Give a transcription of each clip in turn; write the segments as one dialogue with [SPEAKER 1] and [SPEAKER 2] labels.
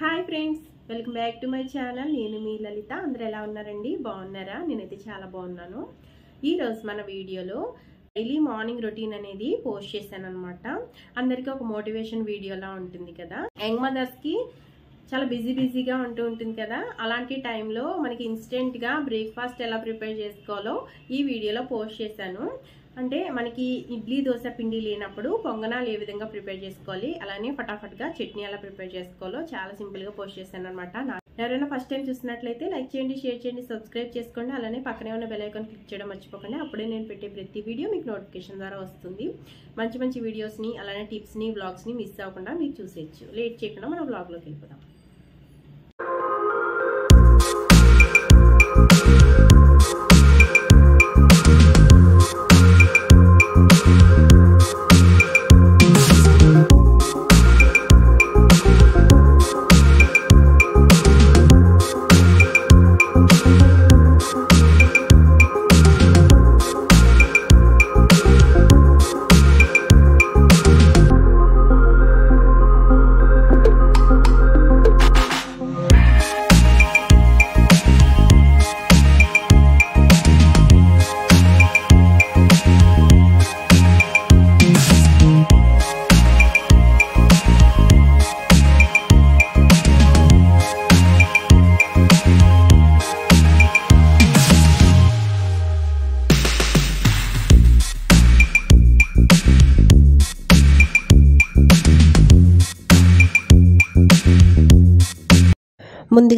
[SPEAKER 1] hi friends welcome back to my channel నేను మీ లలిత అందరు ఎలా ఉన్నారండి బాగున్నారా నేనైతే చాలా బాగున్నాను ఈరోజు మన వీడియోలో డైలీ మార్నింగ్ రొటీన్ అనేది పోస్ట్ చేశాను అనమాట అందరికీ ఒక మోటివేషన్ వీడియోలా ఉంటుంది కదా యంగ్ మదర్స్కి చాలా బిజీ బిజీగా ఉంటూ ఉంటుంది కదా అలాంటి టైంలో మనకి ఇన్స్టెంట్గా బ్రేక్ఫాస్ట్ ఎలా ప్రిపేర్ చేసుకోవాలో ఈ వీడియోలో పోస్ట్ చేశాను అంటే మనకి ఇడ్లీ దోశ పిండి లేనప్పుడు పొంగనాలు ఏ విధంగా ప్రిపేర్ చేసుకోవాలి అలానే ఫటాఫట్గా చట్నీ ఎలా ప్రిపేర్ చేసుకోవాలో చాలా సింపుల్గా పోస్ట్ చేశాను అనమాట ఎవరైనా ఫస్ట్ టైం చూసినట్లయితే లైక్ చేయండి షేర్ చేయండి సబ్స్క్రైబ్ చేసుకోండి అలానే పక్కనే ఉన్న బెలైకాన్ క్లిక్ చేయడం మర్చిపోకండి అప్పుడే నేను పెట్టే ప్రతి వీడియో మీకు నోటిఫికేషన్ ద్వారా వస్తుంది మంచి మంచి వీడియోస్ని అలానే టిప్స్ని బ్లాగ్స్ని మిస్ అవ్వకుండా మీరు చూసేయచ్చు లేట్ చేయకుండా మనం బ్లాగ్లోకి వెళ్ళిపోదాం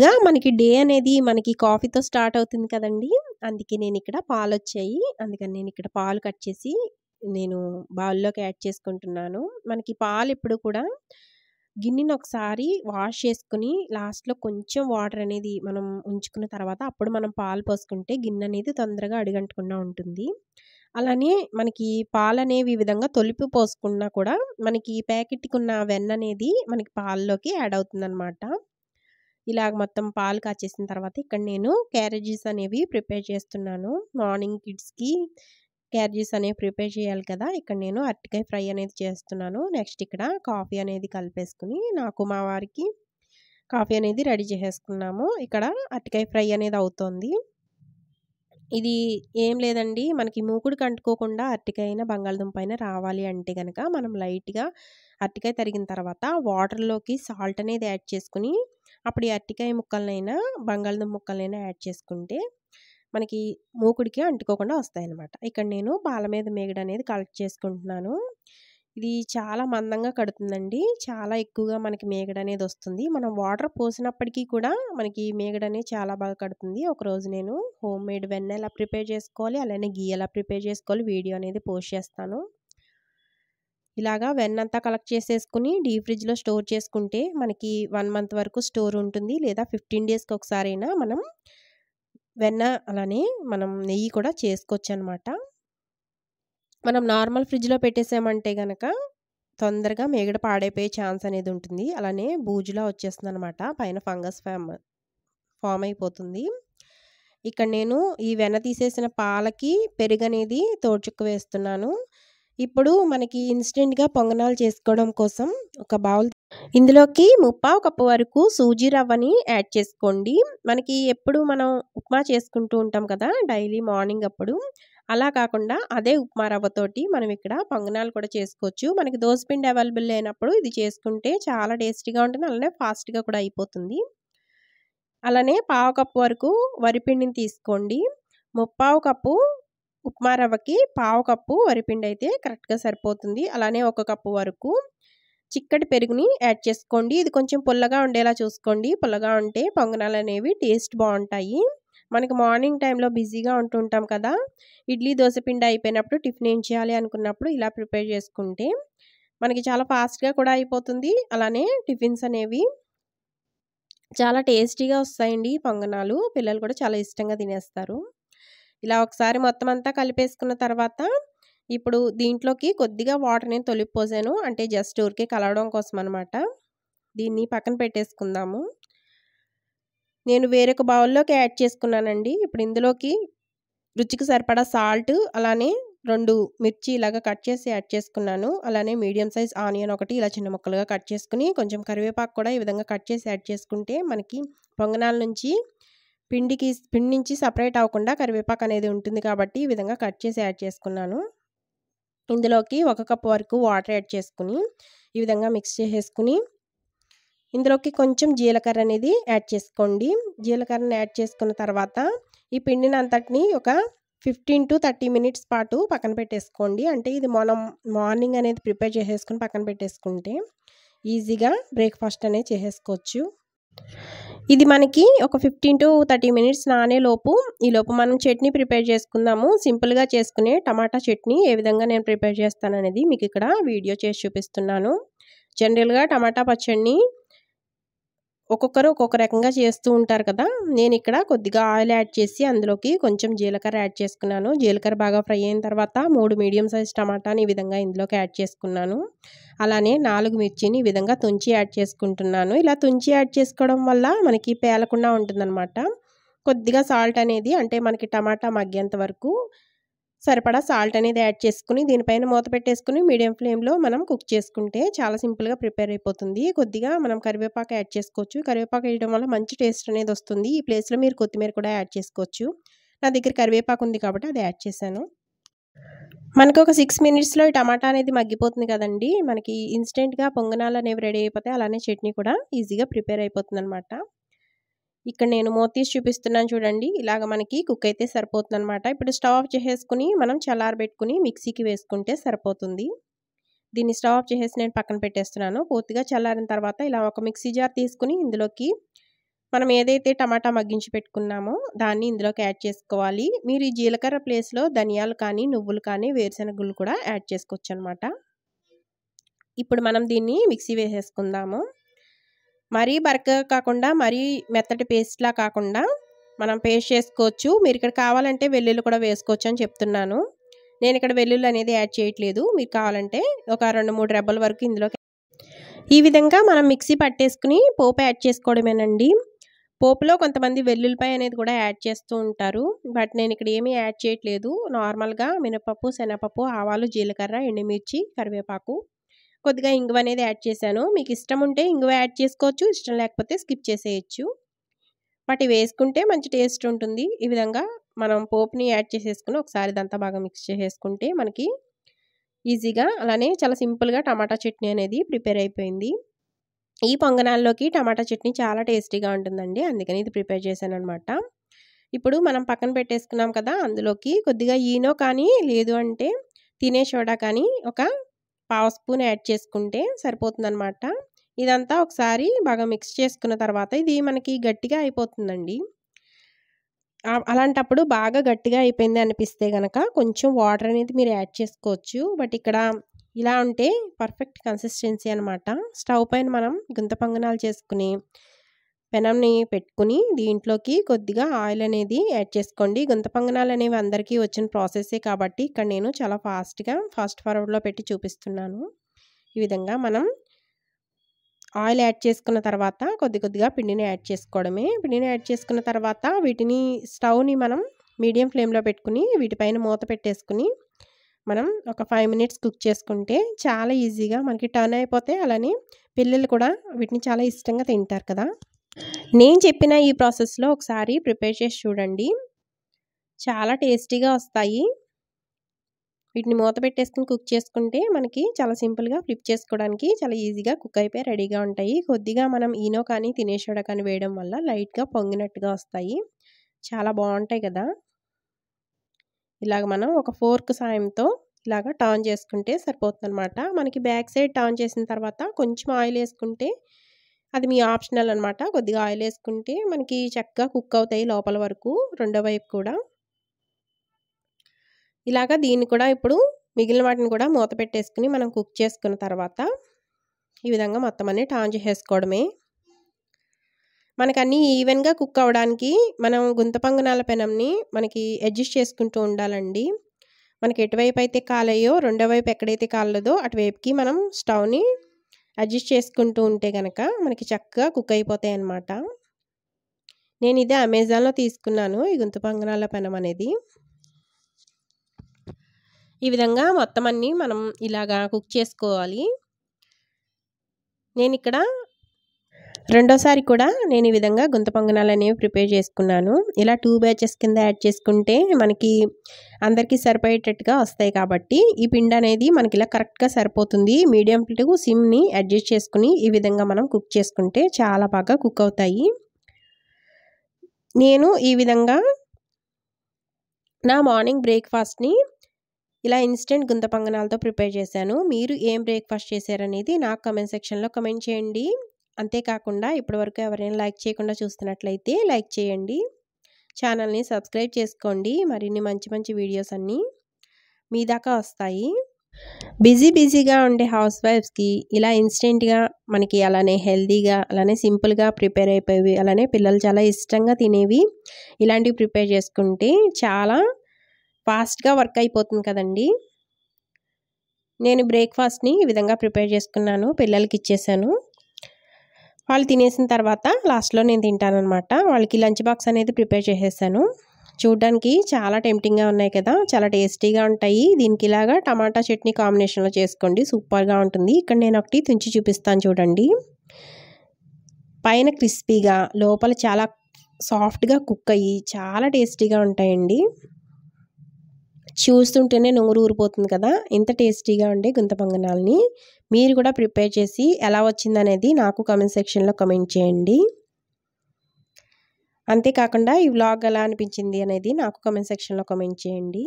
[SPEAKER 1] ముందుగా మనకి డే అనేది మనకి కాఫీతో స్టార్ట్ అవుతుంది కదండి అందుకే నేను ఇక్కడ పాలు వచ్చాయి అందుకని నేను ఇక్కడ పాలు కట్ చేసి నేను బౌల్లోకి యాడ్ చేసుకుంటున్నాను మనకి పాలు ఎప్పుడు కూడా గిన్నెని ఒకసారి వాష్ చేసుకుని లాస్ట్లో కొంచెం వాటర్ అనేది మనం ఉంచుకున్న తర్వాత అప్పుడు మనం పాలు పోసుకుంటే గిన్నె అనేది తొందరగా అడిగంటకుండా ఉంటుంది అలానే మనకి పాలు అనేవి విధంగా తొలిపి పోసుకున్నా కూడా మనకి ప్యాకెట్కి ఉన్న వెన్న అనేది మనకి పాలలోకి యాడ్ అవుతుందన్నమాట ఇలాగ మొత్తం పాలు కాచేసిన తర్వాత ఇక్కడ నేను క్యారేజెస్ అనేవి ప్రిపేర్ చేస్తున్నాను మార్నింగ్ కిడ్స్కి క్యారేజెస్ అనేవి ప్రిపేర్ చేయాలి కదా ఇక్కడ నేను అరటికాయ ఫ్రై అనేది చేస్తున్నాను నెక్స్ట్ ఇక్కడ కాఫీ అనేది కలిపేసుకుని నాకు మా వారికి కాఫీ అనేది రెడీ చేసేసుకున్నాము ఇక్కడ అరటికాయ ఫ్రై అనేది అవుతుంది ఇది ఏం లేదండి మనకి మూకుడు కంటుకోకుండా అరటికాయ అయినా బంగాళదుంప అయినా రావాలి అంటే కనుక మనం లైట్గా అరటికాయ తరిగిన తర్వాత వాటర్లోకి సాల్ట్ అనేది యాడ్ చేసుకుని అప్పుడు ఈ అరటికాయ ముక్కలనైనా బంగాళదుంప ముక్కలనైనా యాడ్ చేసుకుంటే మనకి మూకుడికి అంటుకోకుండా వస్తాయన్నమాట ఇక్కడ నేను పాల మీద మేగడ అనేది కలెక్ట్ చేసుకుంటున్నాను ఇది చాలా మందంగా కడుతుందండి చాలా ఎక్కువగా మనకి మేగడ అనేది వస్తుంది మనం వాటర్ పోసినప్పటికీ కూడా మనకి మేగడ అనేది చాలా బాగా కడుతుంది ఒకరోజు నేను హోమ్ మేడ్ వెన్న ఎలా ప్రిపేర్ చేసుకోవాలి అలానే గీ ఎలా ప్రిపేర్ చేసుకోవాలి వీడియో అనేది పోస్ట్ చేస్తాను ఇలాగా వెన్నంతా కలెక్ట్ చేసేసుకుని డీ ఫ్రిడ్జ్లో స్టోర్ చేసుకుంటే మనకి వన్ మంత్ వరకు స్టోర్ ఉంటుంది లేదా ఫిఫ్టీన్ డేస్కి ఒకసారైనా మనం వెన్న అలానే మనం నెయ్యి కూడా చేసుకోవచ్చు అనమాట మనం నార్మల్ ఫ్రిడ్జ్లో పెట్టేసామంటే కనుక తొందరగా మేగడ పాడైపోయే ఛాన్స్ అనేది ఉంటుంది అలానే బూజులా వచ్చేస్తుంది అనమాట పైన ఫంగస్ ఫామ్ ఫామ్ అయిపోతుంది ఇక్కడ నేను ఈ వెన్న తీసేసిన పాలకి పెరుగు అనేది తోడుచుక్క వేస్తున్నాను ఇప్పుడు మనకి ఇన్స్టెంట్గా పొంగనాలు చేసుకోవడం కోసం ఒక బౌల్ ఇందులోకి ముప్పావు కప్పు వరకు సూజీ రవ్వని యాడ్ చేసుకోండి మనకి ఎప్పుడు మనం ఉప్మా చేసుకుంటూ ఉంటాం కదా డైలీ మార్నింగ్ అప్పుడు అలా కాకుండా అదే ఉప్మా రవ్వతోటి మనం ఇక్కడ పొంగనాలు కూడా చేసుకోవచ్చు మనకి పిండి అవైలబుల్ లేనప్పుడు ఇది చేసుకుంటే చాలా టేస్టీగా ఉంటుంది అలానే ఫాస్ట్గా కూడా అయిపోతుంది అలానే పావు కప్పు వరకు వరిపిండిని తీసుకోండి ముప్పావు కప్పు ఉప్మా రవ్వకి పావు కప్పు వరిపిండి అయితే కరెక్ట్గా సరిపోతుంది అలానే ఒక కప్పు వరకు చిక్కటి పెరుగుని యాడ్ చేసుకోండి ఇది కొంచెం పుల్లగా ఉండేలా చూసుకోండి పుల్లగా ఉంటే పొంగనాలు అనేవి టేస్ట్ బాగుంటాయి మనకి మార్నింగ్ టైంలో బిజీగా ఉంటుంటాం కదా ఇడ్లీ దోశపిండి పిండి అయిపోయినప్పుడు టిఫిన్ ఏం చేయాలి అనుకున్నప్పుడు ఇలా ప్రిపేర్ చేసుకుంటే మనకి చాలా ఫాస్ట్గా కూడా అయిపోతుంది అలానే టిఫిన్స్ అనేవి చాలా టేస్టీగా వస్తాయండి పొంగనాలు పిల్లలు కూడా చాలా ఇష్టంగా తినేస్తారు ఇలా ఒకసారి మొత్తం అంతా కలిపేసుకున్న తర్వాత ఇప్పుడు దీంట్లోకి కొద్దిగా వాటర్ నేను తొలిపోసాను అంటే జస్ట్ ఊరికే కలవడం కోసం అనమాట దీన్ని పక్కన పెట్టేసుకుందాము నేను వేరొక బౌల్లోకి యాడ్ చేసుకున్నానండి ఇప్పుడు ఇందులోకి రుచికి సరిపడా సాల్ట్ అలానే రెండు మిర్చి ఇలాగా కట్ చేసి యాడ్ చేసుకున్నాను అలానే మీడియం సైజ్ ఆనియన్ ఒకటి ఇలా చిన్న ముక్కలుగా కట్ చేసుకుని కొంచెం కరివేపాకు కూడా ఈ విధంగా కట్ చేసి యాడ్ చేసుకుంటే మనకి పొంగనాల నుంచి పిండికి పిండి నుంచి సపరేట్ అవ్వకుండా కరివేపాకు అనేది ఉంటుంది కాబట్టి ఈ విధంగా కట్ చేసి యాడ్ చేసుకున్నాను ఇందులోకి ఒక కప్ వరకు వాటర్ యాడ్ చేసుకుని ఈ విధంగా మిక్స్ చేసేసుకుని ఇందులోకి కొంచెం జీలకర్ర అనేది యాడ్ చేసుకోండి జీలకర్రని యాడ్ చేసుకున్న తర్వాత ఈ పిండిని అంతటిని ఒక ఫిఫ్టీన్ టు థర్టీ మినిట్స్ పాటు పక్కన పెట్టేసుకోండి అంటే ఇది మనం మార్నింగ్ అనేది ప్రిపేర్ చేసేసుకుని పక్కన పెట్టేసుకుంటే ఈజీగా బ్రేక్ఫాస్ట్ అనేది చేసేసుకోవచ్చు ఇది మనకి ఒక ఫిఫ్టీన్ టు థర్టీ మినిట్స్ నానే లోపు ఈ లోపు మనం చట్నీ ప్రిపేర్ చేసుకుందాము సింపుల్గా చేసుకునే టమాటా చట్నీ ఏ విధంగా నేను ప్రిపేర్ చేస్తాననేది మీకు ఇక్కడ వీడియో చేసి చూపిస్తున్నాను జనరల్గా టమాటా పచ్చడిని ఒక్కొక్కరు ఒక్కొక్క రకంగా చేస్తూ ఉంటారు కదా నేను ఇక్కడ కొద్దిగా ఆయిల్ యాడ్ చేసి అందులోకి కొంచెం జీలకర్ర యాడ్ చేసుకున్నాను జీలకర్ర బాగా ఫ్రై అయిన తర్వాత మూడు మీడియం సైజ్ టమాటాని ఈ విధంగా ఇందులోకి యాడ్ చేసుకున్నాను అలానే నాలుగు మిర్చిని ఈ విధంగా తుంచి యాడ్ చేసుకుంటున్నాను ఇలా తుంచి యాడ్ చేసుకోవడం వల్ల మనకి పేలకుండా ఉంటుందన్నమాట కొద్దిగా సాల్ట్ అనేది అంటే మనకి టమాటా మగ్గేంత వరకు సరిపడా సాల్ట్ అనేది యాడ్ చేసుకుని దీనిపైన మూత పెట్టేసుకుని మీడియం ఫ్లేమ్లో మనం కుక్ చేసుకుంటే చాలా సింపుల్గా ప్రిపేర్ అయిపోతుంది కొద్దిగా మనం కరివేపాకు యాడ్ చేసుకోవచ్చు కరివేపాకు వేయడం వల్ల మంచి టేస్ట్ అనేది వస్తుంది ఈ ప్లేస్లో మీరు కొత్తిమీర కూడా యాడ్ చేసుకోవచ్చు నా దగ్గర కరివేపాకు ఉంది కాబట్టి అది యాడ్ చేశాను మనకు ఒక సిక్స్ మినిట్స్లో ఈ టమాటా అనేది మగ్గిపోతుంది కదండి మనకి ఇన్స్టెంట్గా పొంగనాలు అనేవి రెడీ అయిపోతాయి అలానే చట్నీ కూడా ఈజీగా ప్రిపేర్ అయిపోతుంది అనమాట ఇక్కడ నేను మోతీస్ చూపిస్తున్నాను చూడండి ఇలాగ మనకి కుక్ అయితే సరిపోతుంది అనమాట ఇప్పుడు స్టవ్ ఆఫ్ చేసేసుకుని మనం చల్లారబెట్టుకుని మిక్సీకి వేసుకుంటే సరిపోతుంది దీన్ని స్టవ్ ఆఫ్ చేసేసి నేను పక్కన పెట్టేస్తున్నాను పూర్తిగా చల్లారిన తర్వాత ఇలా ఒక మిక్సీ జార్ తీసుకుని ఇందులోకి మనం ఏదైతే టమాటా మగ్గించి పెట్టుకున్నామో దాన్ని ఇందులోకి యాడ్ చేసుకోవాలి మీరు ఈ జీలకర్ర ప్లేస్లో ధనియాలు కానీ నువ్వులు కానీ వేరుశెనగులు కూడా యాడ్ చేసుకోవచ్చు అనమాట ఇప్పుడు మనం దీన్ని మిక్సీ వేసేసుకుందాము మరీ బరకగా కాకుండా మరీ మెత్తటి పేస్ట్లా కాకుండా మనం పేస్ట్ చేసుకోవచ్చు మీరు ఇక్కడ కావాలంటే వెల్లుల్లి కూడా వేసుకోవచ్చు అని చెప్తున్నాను నేను ఇక్కడ వెల్లుల్లి అనేది యాడ్ చేయట్లేదు మీరు కావాలంటే ఒక రెండు మూడు రెబ్బల వరకు ఇందులోకి ఈ విధంగా మనం మిక్సీ పట్టేసుకుని పోపు యాడ్ చేసుకోవడమేనండి పోపులో కొంతమంది వెల్లుల్లిపాయ అనేది కూడా యాడ్ చేస్తూ ఉంటారు బట్ నేను ఇక్కడ ఏమీ యాడ్ చేయట్లేదు నార్మల్గా మినపప్పు శనగపప్పు ఆవాలు జీలకర్ర ఎండుమిర్చి కరివేపాకు కొద్దిగా ఇంగువ అనేది యాడ్ చేశాను మీకు ఇష్టం ఉంటే ఇంగువ యాడ్ చేసుకోవచ్చు ఇష్టం లేకపోతే స్కిప్ చేసేయచ్చు వాటి వేసుకుంటే మంచి టేస్ట్ ఉంటుంది ఈ విధంగా మనం పోపుని యాడ్ చేసేసుకుని ఒకసారి ఇదంతా బాగా మిక్స్ చేసేసుకుంటే మనకి ఈజీగా అలానే చాలా సింపుల్గా టమాటా చట్నీ అనేది ప్రిపేర్ అయిపోయింది ఈ పొంగనాల్లోకి టమాటా చట్నీ చాలా టేస్టీగా ఉంటుందండి అందుకని ఇది ప్రిపేర్ చేశాను అనమాట ఇప్పుడు మనం పక్కన పెట్టేసుకున్నాం కదా అందులోకి కొద్దిగా ఈనో కానీ లేదు అంటే తినే సోడా కానీ ఒక పావు స్పూన్ యాడ్ చేసుకుంటే సరిపోతుందనమాట ఇదంతా ఒకసారి బాగా మిక్స్ చేసుకున్న తర్వాత ఇది మనకి గట్టిగా అయిపోతుందండి అలాంటప్పుడు బాగా గట్టిగా అయిపోయింది అనిపిస్తే కనుక కొంచెం వాటర్ అనేది మీరు యాడ్ చేసుకోవచ్చు బట్ ఇక్కడ ఇలా ఉంటే పర్ఫెక్ట్ కన్సిస్టెన్సీ అనమాట స్టవ్ పైన మనం గుంత పంగనాలు చేసుకుని పెనంని పెట్టుకుని దీంట్లోకి కొద్దిగా ఆయిల్ అనేది యాడ్ చేసుకోండి గుంత పంగనాలు అనేవి అందరికీ వచ్చిన ప్రాసెస్సే కాబట్టి ఇక్కడ నేను చాలా ఫాస్ట్గా ఫాస్ట్ ఫార్వర్డ్లో పెట్టి చూపిస్తున్నాను ఈ విధంగా మనం ఆయిల్ యాడ్ చేసుకున్న తర్వాత కొద్ది కొద్దిగా పిండిని యాడ్ చేసుకోవడమే పిండిని యాడ్ చేసుకున్న తర్వాత వీటిని స్టవ్ని మనం మీడియం ఫ్లేమ్లో పెట్టుకుని వీటిపైన మూత పెట్టేసుకుని మనం ఒక ఫైవ్ మినిట్స్ కుక్ చేసుకుంటే చాలా ఈజీగా మనకి టర్న్ అయిపోతే అలానే పిల్లలు కూడా వీటిని చాలా ఇష్టంగా తింటారు కదా నేను చెప్పిన ఈ ప్రాసెస్లో ఒకసారి ప్రిపేర్ చేసి చూడండి చాలా టేస్టీగా వస్తాయి వీటిని మూత పెట్టేసుకుని కుక్ చేసుకుంటే మనకి చాలా సింపుల్గా ఫ్లిప్ చేసుకోవడానికి చాలా ఈజీగా కుక్ అయిపోయి రెడీగా ఉంటాయి కొద్దిగా మనం ఈనో కానీ తినేసాడో కానీ వేయడం వల్ల లైట్గా పొంగినట్టుగా వస్తాయి చాలా బాగుంటాయి కదా ఇలాగ మనం ఒక ఫోర్క్ సాయంతో ఇలాగ టర్న్ చేసుకుంటే అనమాట మనకి బ్యాక్ సైడ్ టర్న్ చేసిన తర్వాత కొంచెం ఆయిల్ వేసుకుంటే అది మీ ఆప్షనల్ అనమాట కొద్దిగా ఆయిల్ వేసుకుంటే మనకి చక్కగా కుక్ అవుతాయి లోపల వరకు రెండో వైపు కూడా ఇలాగా దీన్ని కూడా ఇప్పుడు మిగిలిన వాటిని కూడా మూత పెట్టేసుకుని మనం కుక్ చేసుకున్న తర్వాత ఈ విధంగా మొత్తం అన్ని టాన్ చేసేసుకోవడమే మనకన్నీ ఈవెన్గా కుక్ అవ్వడానికి మనం గుంత పంగనాల పెనంని మనకి అడ్జస్ట్ చేసుకుంటూ ఉండాలండి మనకి ఎటువైపు అయితే కాలయ్యో రెండో వైపు ఎక్కడైతే కాలదో అటువైపుకి మనం స్టవ్ని అడ్జస్ట్ చేసుకుంటూ ఉంటే కనుక మనకి చక్కగా కుక్ అయిపోతాయి అన్నమాట నేను ఇదే అమెజాన్లో తీసుకున్నాను ఈ గుంతు పంగనాల పెనం అనేది ఈ విధంగా మొత్తం అన్నీ మనం ఇలాగా కుక్ చేసుకోవాలి నేను ఇక్కడ రెండోసారి కూడా నేను ఈ విధంగా గుంత పొంగనాలు అనేవి ప్రిపేర్ చేసుకున్నాను ఇలా టూ బ్యాచెస్ కింద యాడ్ చేసుకుంటే మనకి అందరికీ సరిపోయేటట్టుగా వస్తాయి కాబట్టి ఈ పిండి అనేది మనకి ఇలా కరెక్ట్గా సరిపోతుంది మీడియం టు సిమ్ని అడ్జస్ట్ చేసుకుని ఈ విధంగా మనం కుక్ చేసుకుంటే చాలా బాగా కుక్ అవుతాయి నేను ఈ విధంగా నా మార్నింగ్ బ్రేక్ఫాస్ట్ని ఇలా ఇన్స్టెంట్ గుంత పొంగనాలతో ప్రిపేర్ చేశాను మీరు ఏం బ్రేక్ఫాస్ట్ చేశారనేది నాకు కమెంట్ సెక్షన్లో కమెంట్ చేయండి అంతేకాకుండా ఇప్పటివరకు ఎవరైనా లైక్ చేయకుండా చూస్తున్నట్లయితే లైక్ చేయండి ఛానల్ని సబ్స్క్రైబ్ చేసుకోండి మరిన్ని మంచి మంచి వీడియోస్ అన్నీ మీ దాకా వస్తాయి బిజీ బిజీగా ఉండే హౌస్ వైఫ్స్కి ఇలా ఇన్స్టెంట్గా మనకి అలానే హెల్తీగా అలానే సింపుల్గా ప్రిపేర్ అయిపోయేవి అలానే పిల్లలు చాలా ఇష్టంగా తినేవి ఇలాంటివి ప్రిపేర్ చేసుకుంటే చాలా ఫాస్ట్గా వర్క్ అయిపోతుంది కదండి నేను బ్రేక్ఫాస్ట్ని ఈ విధంగా ప్రిపేర్ చేసుకున్నాను పిల్లలకి ఇచ్చేసాను వాళ్ళు తినేసిన తర్వాత లాస్ట్లో నేను తింటానమాట వాళ్ళకి లంచ్ బాక్స్ అనేది ప్రిపేర్ చేసేసాను చూడ్డానికి చాలా టెంప్టింగ్గా ఉన్నాయి కదా చాలా టేస్టీగా ఉంటాయి దీనికి ఇలాగా టమాటా చట్నీ కాంబినేషన్లో చేసుకోండి సూపర్గా ఉంటుంది ఇక్కడ నేను ఒకటి తుంచి చూపిస్తాను చూడండి పైన క్రిస్పీగా లోపల చాలా సాఫ్ట్గా కుక్ అయ్యి చాలా టేస్టీగా ఉంటాయండి చూస్తుంటేనే నూరు ఊరిపోతుంది కదా ఇంత టేస్టీగా ఉండే గుంత పొంగనాలని మీరు కూడా ప్రిపేర్ చేసి ఎలా వచ్చిందనేది నాకు కమెంట్ సెక్షన్లో కమెంట్ చేయండి అంతేకాకుండా ఈ వ్లాగ్ ఎలా అనిపించింది అనేది నాకు కమెంట్ సెక్షన్లో కమెంట్ చేయండి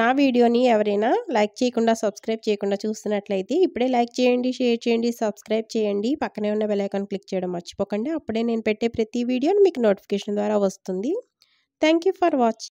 [SPEAKER 1] నా వీడియోని ఎవరైనా లైక్ చేయకుండా సబ్స్క్రైబ్ చేయకుండా చూస్తున్నట్లయితే ఇప్పుడే లైక్ చేయండి షేర్ చేయండి సబ్స్క్రైబ్ చేయండి పక్కనే ఉన్న బెలైకాన్ క్లిక్ చేయడం మర్చిపోకండి అప్పుడే నేను పెట్టే ప్రతి వీడియోని మీకు నోటిఫికేషన్ ద్వారా వస్తుంది థ్యాంక్ ఫర్ వాచింగ్